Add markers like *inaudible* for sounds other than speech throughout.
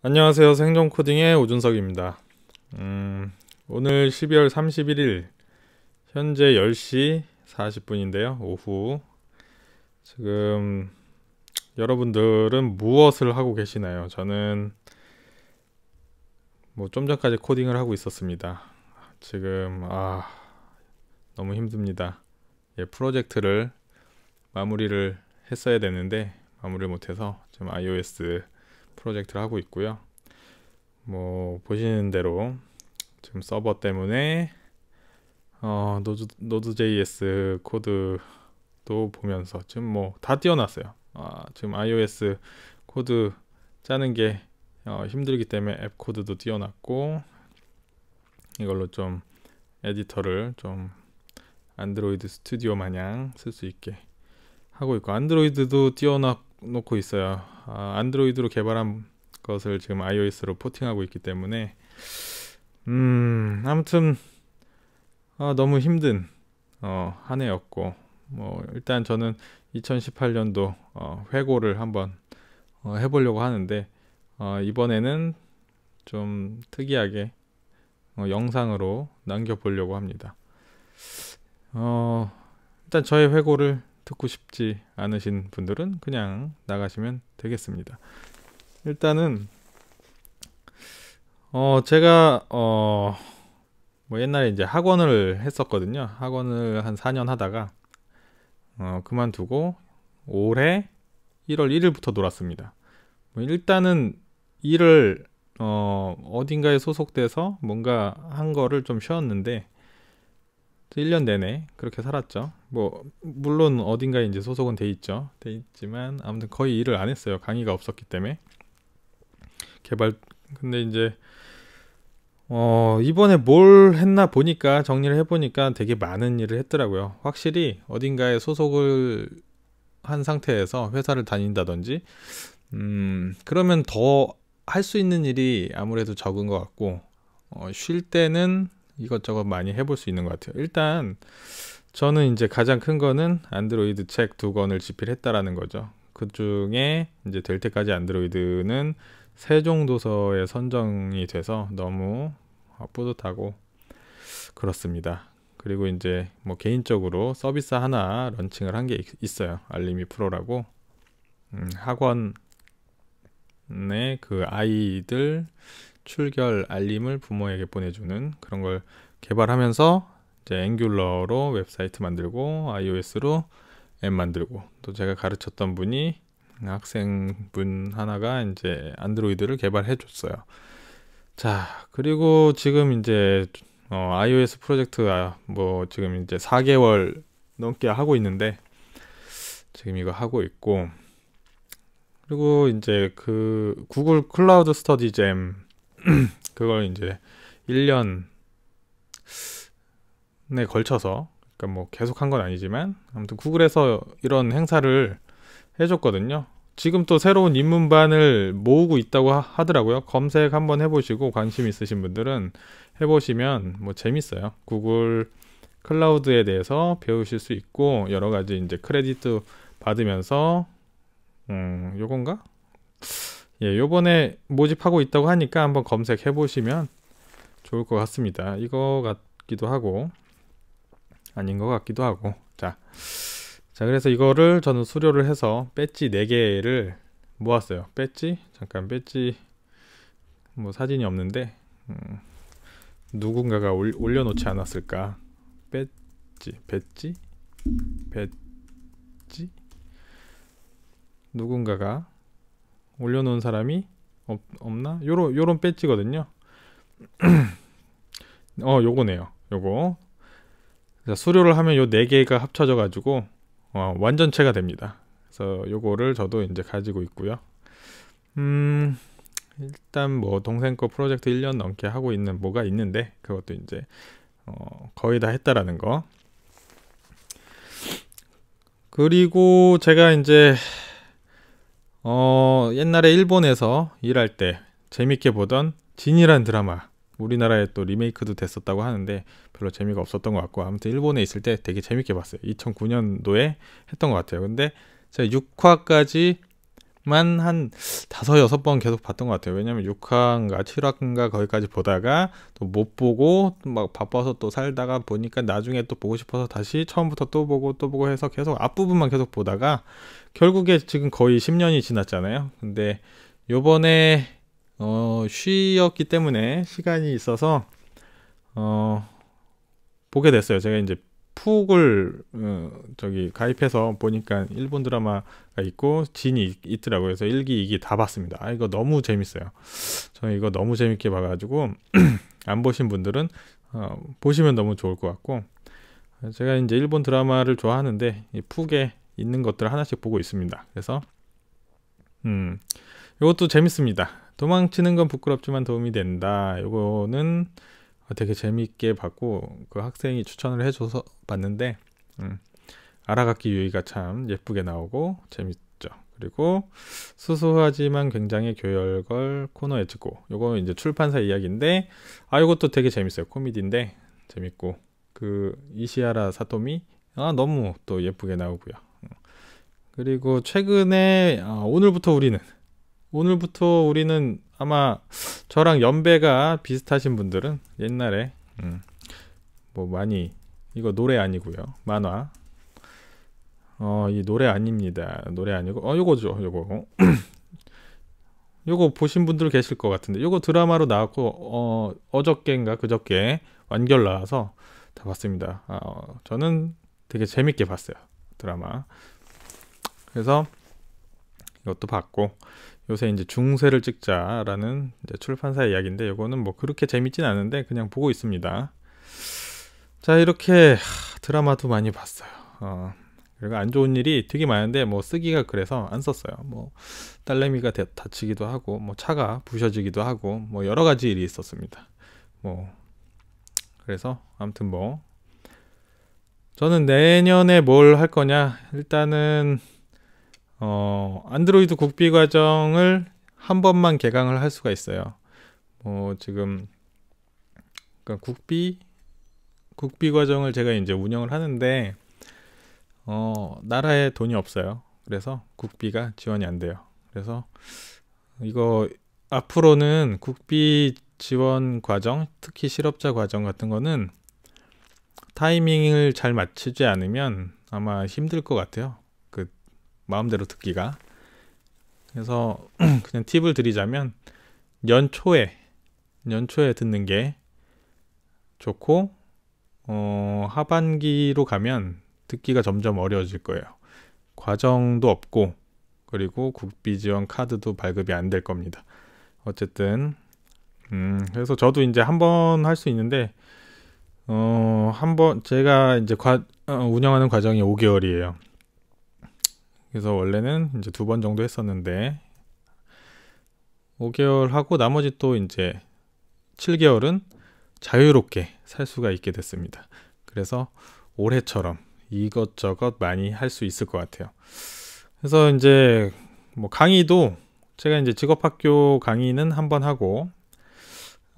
안녕하세요. 생존 코딩의 오준석입니다. 음, 오늘 12월 31일 현재 10시 40분인데요. 오후 지금 여러분들은 무엇을 하고 계시나요? 저는 뭐 좀 전까지 코딩을 하고 있었습니다. 지금 아 너무 힘듭니다. 예, 프로젝트를 마무리를 했어야 되는데 마무리를 못해서 지금 iOS 프로젝트를 하고 있고요. 뭐 보시는 대로 지금 서버 때문에 어, 노드, 노드.js 코드도 보면서 지금 뭐 다뛰어났어요 아, 지금 iOS 코드 짜는 게 어, 힘들기 때문에 앱 코드도 뛰어났고 이걸로 좀 에디터를 좀 안드로이드 스튜디오 마냥 쓸 수 있게 하고 있고 안드로이드도 뛰어났고 놓고 있어요. 아, 안드로이드로 개발한 것을 지금 iOS로 포팅하고 있기 때문에 음 아무튼 아, 너무 힘든 어, 한 해였고 뭐 일단 저는 2018년도 어, 회고를 한번 어, 해보려고 하는데 어, 이번에는 좀 특이하게 어, 영상으로 남겨보려고 합니다. 어, 일단 저의 회고를 듣고 싶지 않으신 분들은 그냥 나가시면 되겠습니다. 일단은 어 제가 어뭐 옛날에 이제 학원을 했었거든요. 학원을 한 4년 하다가 어 그만두고 올해 1월 1일부터 놀았습니다. 뭐 일단은 일을 어 어딘가에 소속돼서 뭔가 한 거를 좀 쉬었는데 1년 내내 그렇게 살았죠. 뭐 물론 어딘가에 이제 소속은 돼 있죠. 돼 있지만 아무튼 거의 일을 안 했어요. 강의가 없었기 때문에. 개발 근데 이제 어, 이번에 뭘 했나 보니까 정리를 해 보니까 되게 많은 일을 했더라고요. 확실히 어딘가에 소속을 한 상태에서 회사를 다닌다든지 음, 그러면 더 할 수 있는 일이 아무래도 적은 것 같고 어, 쉴 때는 이것저것 많이 해볼 수 있는 것 같아요. 일단 저는 이제 가장 큰 거는 안드로이드 책 두 권을 집필했다라는 거죠. 그 중에 이제 될 때까지 안드로이드는 세종도서에 선정이 돼서 너무 어, 뿌듯하고 그렇습니다. 그리고 이제 뭐 개인적으로 서비스 하나 런칭을 한 게 있어요. 알림이 프로라고 음, 학원의 그 아이들 출결 알림을 부모에게 보내주는 그런 걸 개발하면서 이제 앵귤러로 웹사이트 만들고 iOS로 앱 만들고 또 제가 가르쳤던 분이 학생분 하나가 이제 안드로이드를 개발해 줬어요. 자, 그리고 지금 이제 어, iOS 프로젝트 가뭐 아, 지금 이제 4개월 넘게 하고 있는데 지금 이거 하고 있고 그리고 이제 그 구글 클라우드 스터디 잼 *clears throat* 그걸 이제 1년에 걸쳐서 그러니까 뭐 계속 한 건 아니지만 아무튼 구글에서 이런 행사를 해줬거든요. 지금 또 새로운 입문반을 모으고 있다고 하, 더라고요 검색 한번 해보시고 관심 있으신 분들은 해보시면 뭐 재밌어요. 구글 클라우드에 대해서 배우실 수 있고 여러 가지 이제 크레딧도 받으면서 음 요건가? 예, 요번에 모집하고 있다고 하니까 한번 검색해 보시면 좋을 것 같습니다. 이거 같기도 하고 아닌 것 같기도 하고 자, 자 그래서 이거를 저는 수료를 해서 배지 4개를 모았어요. 배지 잠깐 배지 뭐 사진이 없는데 음, 누군가가 올, 올려놓지 않았을까 배지 배지 배지 누군가가 올려놓은 사람이 없, 없나? 요런 요런 배지거든요. *clears throat* 어, 요거네요. 요거. 자, 수료를 하면 요 네 개가 합쳐져 가지고 어, 완전체가 됩니다. 그래서 요거를 저도 이제 가지고 있고요. 음. 일단 뭐 동생 거 프로젝트 1년 넘게 하고 있는 뭐가 있는데 그것도 이제 어, 거의 다 했다라는 거. 그리고 제가 이제 어, 옛날에 일본에서 일할 때 재밌게 보던 진이라는 드라마 우리나라에 또 리메이크도 됐었다고 하는데 별로 재미가 없었던 것 같고 아무튼 일본에 있을 때 되게 재밌게 봤어요. 2009년도에 했던 것 같아요. 근데 제가 6화까지 한 다섯 여섯 번 계속 봤던 것 같아요. 왜냐면 6화인가 7화인가 거기까지 보다가 또 못 보고 막 바빠서 또 살다가 보니까 나중에 또 보고 싶어서 다시 처음부터 또 보고 또 보고 해서 계속 앞부분만 계속 보다가 결국에 지금 거의 10년이 지났잖아요. 근데 요번에 어 쉬었기 때문에 시간이 있어서 어 보게 됐어요. 제가 이제 푹을 어, 저기 가입해서 보니까 일본 드라마가 있고 진이 있더라고요. 그래서 1기, 2기 다 봤습니다. 아 이거 너무 재밌어요. 저는 이거 너무 재밌게 봐가지고 *clears throat* 안 보신 분들은 어, 보시면 너무 좋을 것 같고 제가 이제 일본 드라마를 좋아하는데 이 푹에 있는 것들 을 하나씩 보고 있습니다. 그래서 음 이것도 재밌습니다. 도망치는 건 부끄럽지만 도움이 된다. 요거는 되게 재미있게 봤고 그 학생이 추천을 해줘서 봤는데 음, 알아가기 유희가 참 예쁘게 나오고 재밌죠. 그리고 수수하지만 굉장히 교열걸 코너에 찍고 요거 이제 출판사 이야기인데 아 요것도 되게 재밌어요. 코미디인데 재밌고 그 이시아라 사토미 아 너무 또 예쁘게 나오고요. 음. 그리고 최근에 아, 오늘부터 우리는 오늘부터 우리는 아마 저랑 연배가 비슷하신 분들은 옛날에 음, 뭐 많이 이거 노래 아니고요 만화 어 이 노래 아닙니다 노래 아니고 어 요거죠 요거 *clears throat* 요거 보신 분들 계실 것 같은데 요거 드라마로 나왔고 어 어저께인가 그저께 완결 나와서 다 봤습니다 아, 어, 저는 되게 재밌게 봤어요 드라마 그래서 이것도 봤고 요새 이제 중세를 찍자라는 이제 출판사의 이야기인데 이거는 뭐 그렇게 재밌진 않은데 그냥 보고 있습니다. 자 이렇게 드라마도 많이 봤어요. 어, 그리고 안 좋은 일이 되게 많은데 뭐 쓰기가 그래서 안 썼어요. 뭐 딸내미가 대, 다치기도 하고 뭐 차가 부셔지기도 하고 뭐 여러 가지 일이 있었습니다. 뭐 그래서 아무튼 뭐 저는 내년에 뭘 할 거냐 일단은 어, 안드로이드 국비 과정을 한 번만 개강을 할 수가 있어요. 뭐 지금 그러니까 국비 국비 과정을 제가 이제 운영을 하는데 어, 나라에 돈이 없어요. 그래서 국비가 지원이 안 돼요. 그래서 이거 앞으로는 국비 지원 과정, 특히 실업자 과정 같은 거는 타이밍을 잘 맞추지 않으면 아마 힘들 것 같아요. 마음대로 듣기가 그래서 *clears throat* 그냥 팁을 드리자면 연초에 연초에 듣는 게 좋고 어, 하반기로 가면 듣기가 점점 어려워질 거예요. 과정도 없고 그리고 국비 지원 카드도 발급이 안 될 겁니다. 어쨌든 음, 그래서 저도 이제 한 번 할 수 있는데 어, 한번 제가 이제 과, 어, 운영하는 과정이 5개월이에요. 그래서 원래는 이제 두 번 정도 했었는데 5개월 하고 나머지 또 이제 7개월은 자유롭게 살 수가 있게 됐습니다. 그래서 올해처럼 이것저것 많이 할 수 있을 것 같아요. 그래서 이제 뭐 강의도 제가 이제 직업학교 강의는 한번 하고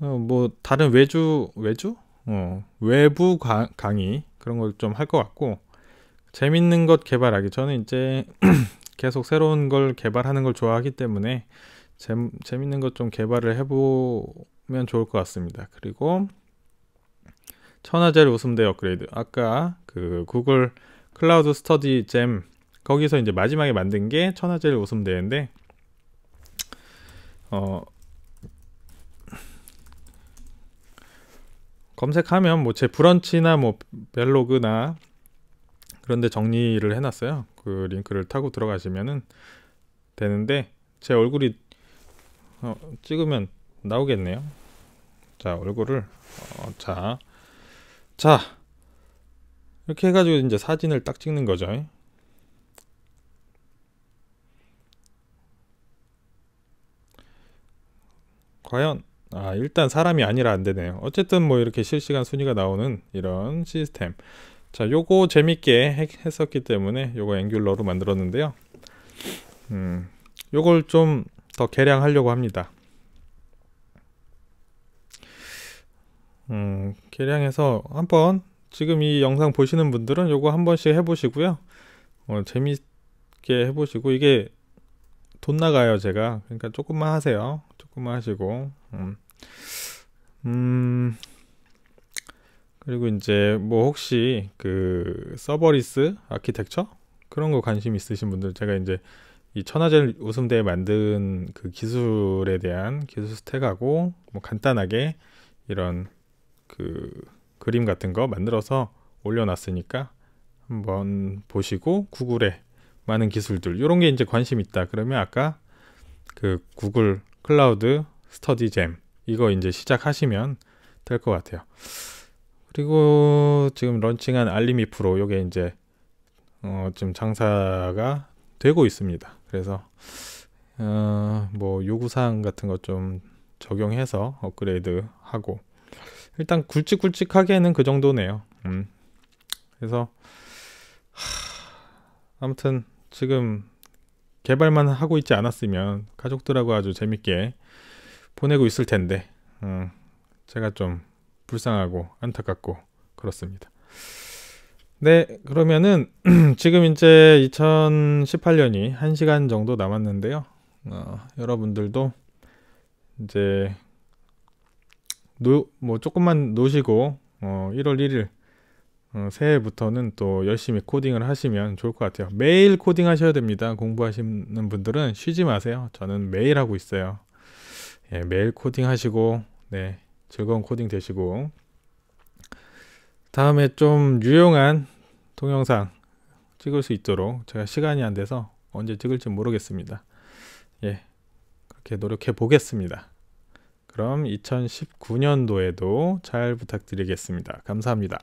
어뭐 다른 외주 외주 어 외부 가, 강의 그런 걸 좀 할 것 같고 재밌는 것 개발하기. 저는 이제 *clears throat* 계속 새로운 걸 개발하는 걸 좋아하기 때문에 재, 재밌는 것 좀 개발을 해보면 좋을 것 같습니다. 그리고 천하제일 웃음대 업그레이드. 아까 그 구글 클라우드 스터디 잼 거기서 이제 마지막에 만든 게 천하제일 웃음대인데 어 검색하면 뭐 제 브런치나 뭐 벨로그나 그런데 정리를 해놨어요. 그 링크를 타고 들어가시면은 되는데 제 얼굴이 어, 찍으면 나오겠네요. 자 얼굴을 어, 자, 자 이렇게 해가지고 이제 사진을 딱 찍는 거죠. 과연 아 일단 사람이 아니라 안 되네요. 어쨌든 뭐 이렇게 실시간 순위가 나오는 이런 시스템. 자, 요거 재밌게 했었기 때문에 요거 앵귤러로 만들었는데요. 음, 요걸 좀 더 개량하려고 합니다. 음, 개량해서 한번 지금 이 영상 보시는 분들은 요거 한 번씩 해보시고요. 어, 재밌게 해보시고 이게 돈 나가요 제가 그러니까 조금만 하세요 조금만 하시고 음, 음 그리고 이제 뭐 혹시 그 서버리스 아키텍처 그런 거 관심 있으신 분들 제가 이제 이천하제일 웃음대에 만든 그 기술에 대한 기술 스택하고 뭐 간단하게 이런 그 그림 같은 거 만들어서 올려놨으니까 한번 보시고 구글에 많은 기술들 이런 게 이제 관심 있다 그러면 아까 그 구글 클라우드 스터디잼 이거 이제 시작하시면 될 것 같아요. 그리고 지금 런칭한 알림이 프로 요게 이제 어, 지금 장사가 되고 있습니다. 그래서 어, 뭐 요구사항 같은 것 좀 적용해서 업그레이드 하고 일단 굵직굵직하게는 그 정도네요. 음. 그래서 하, 아무튼 지금 개발만 하고 있지 않았으면 가족들하고 아주 재밌게 보내고 있을 텐데 음, 제가 좀 불쌍하고 안타깝고 그렇습니다. 네, 그러면은 *clears throat* 지금 이제 2018년이 1시간 정도 남았는데요. 어, 여러분들도 이제 노, 뭐 조금만 노시고 어, 1월 1일 어, 새해부터는 또 열심히 코딩을 하시면 좋을 것 같아요. 매일 코딩 하셔야 됩니다. 공부하시는 분들은 쉬지 마세요. 저는 매일 하고 있어요. 예, 매일 코딩 하시고 네. 즐거운 코딩 되시고 다음에 좀 유용한 동영상 찍을 수 있도록 제가 시간이 안 돼서 언제 찍을지 모르겠습니다. 예, 그렇게 노력해 보겠습니다. 그럼 2019년도에도 잘 부탁드리겠습니다. 감사합니다.